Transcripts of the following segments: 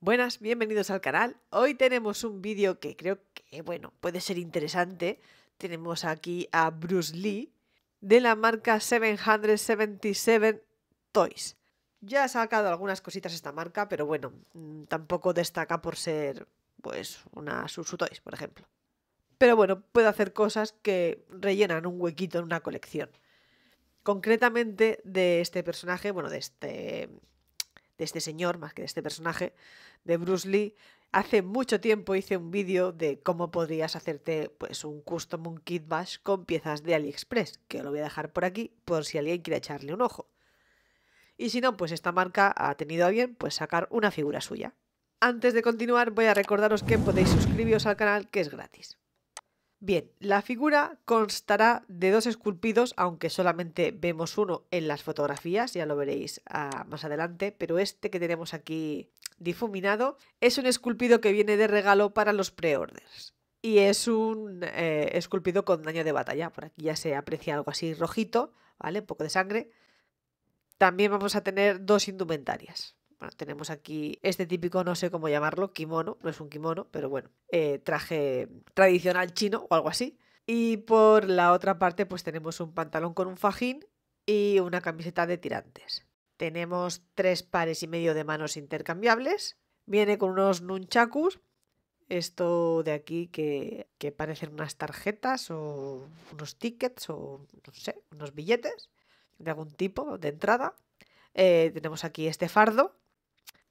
Buenas, bienvenidos al canal. Hoy tenemos un vídeo que creo que, bueno, puede ser interesante. Tenemos aquí a Bruce Lee de la marca 777 Toys. Ya ha sacado algunas cositas esta marca, pero bueno, mm, tampoco destaca por ser, pues, una Susu Toys, por ejemplo. Pero bueno, puede hacer cosas que rellenan un huequito en una colección concretamente de este personaje, bueno, de este, de este señor, más que de este personaje, de Bruce Lee. Hace mucho tiempo hice un vídeo de cómo podrías hacerte pues, un custom, un kit bash con piezas de AliExpress, que lo voy a dejar por aquí por si alguien quiere echarle un ojo. Y si no, pues esta marca ha tenido a bien pues, sacar una figura suya. Antes de continuar, voy a recordaros que podéis suscribiros al canal, que es gratis. Bien, la figura constará de dos esculpidos, aunque solamente vemos uno en las fotografías, ya lo veréis ah, más adelante, pero este que tenemos aquí difuminado es un esculpido que viene de regalo para los pre-orders Y es un eh, esculpido con daño de batalla, por aquí ya se aprecia algo así rojito, ¿vale? Un poco de sangre. También vamos a tener dos indumentarias tenemos aquí este típico, no sé cómo llamarlo, kimono, no es un kimono, pero bueno, eh, traje tradicional chino o algo así. Y por la otra parte, pues tenemos un pantalón con un fajín y una camiseta de tirantes. Tenemos tres pares y medio de manos intercambiables. Viene con unos nunchakus, esto de aquí que, parecen unas tarjetas o unos tickets o no sé, unos billetes de algún tipo de entrada. Eh, tenemos aquí este fardo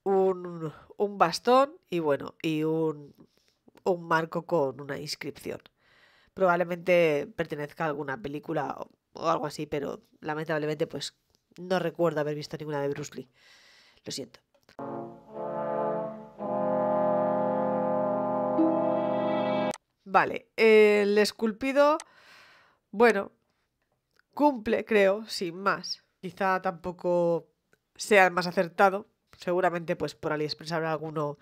un, bastón y bueno, y un, un marco con una inscripción. Probablemente pertenezca a alguna película o, algo así, pero lamentablemente pues no recuerdo haber visto ninguna de Bruce Lee. Lo siento. Vale, el esculpido, bueno, cumple, creo, sin más. Quizá tampoco sea el más acertado, Seguramente pues por AliExpress habrá alguno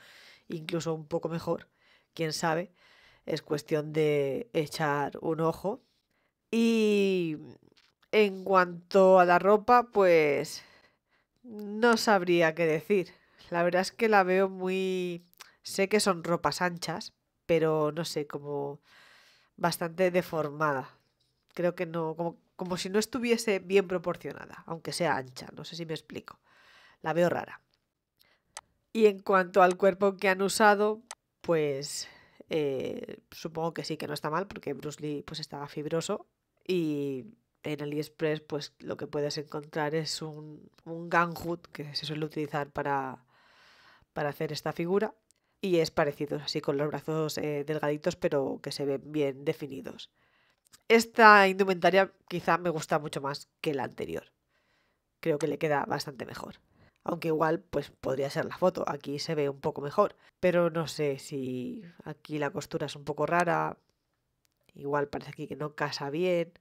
incluso un poco mejor, quién sabe. Es cuestión de echar un ojo. Y en cuanto a la ropa, pues no sabría qué decir. La verdad es que la veo muy... Sé que son ropas anchas, pero no sé, como bastante deformada. Creo que no, como, como si no estuviese bien proporcionada, aunque sea ancha, no sé si me explico. La veo rara. Y en cuanto al cuerpo que han usado, pues eh, supongo que sí que no está mal, porque Bruce Lee pues estaba fibroso y en AliExpress pues lo que puedes encontrar es un, un que se suele utilizar para, para hacer esta figura y es parecido, así con los brazos eh, delgaditos pero que se ven bien definidos. Esta indumentaria quizá me gusta mucho más que la anterior. Creo que le queda bastante mejor. Aunque igual, pues podría ser la foto. Aquí se ve un poco mejor. Pero no sé si aquí la costura es un poco rara. Igual parece aquí que no casa bien.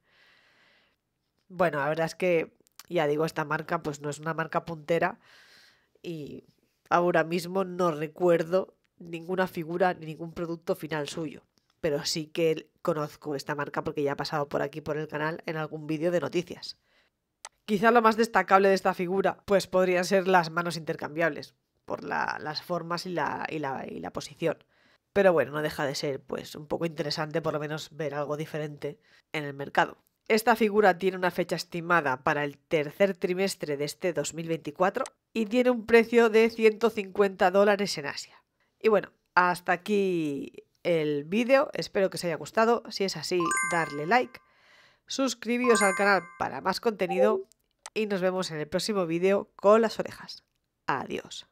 Bueno, la verdad es que, ya digo, esta marca pues no es una marca puntera. Y ahora mismo no recuerdo ninguna figura ni ningún producto final suyo. Pero sí que conozco esta marca porque ya ha pasado por aquí por el canal en algún vídeo de noticias. Quizá lo más destacable de esta figura, pues podrían ser las manos intercambiables, por las formas y la, posición. Pero bueno, no deja de ser pues un poco interesante por lo menos ver algo diferente en el mercado. Esta figura tiene una fecha estimada para el tercer trimestre de este 2024 y tiene un precio de 150 dólares en Asia. Y bueno, hasta aquí el vídeo. Espero que os haya gustado. Si es así, darle like. suscribiros al canal para más contenido y nos vemos en el próximo vídeo con las orejas. Adiós.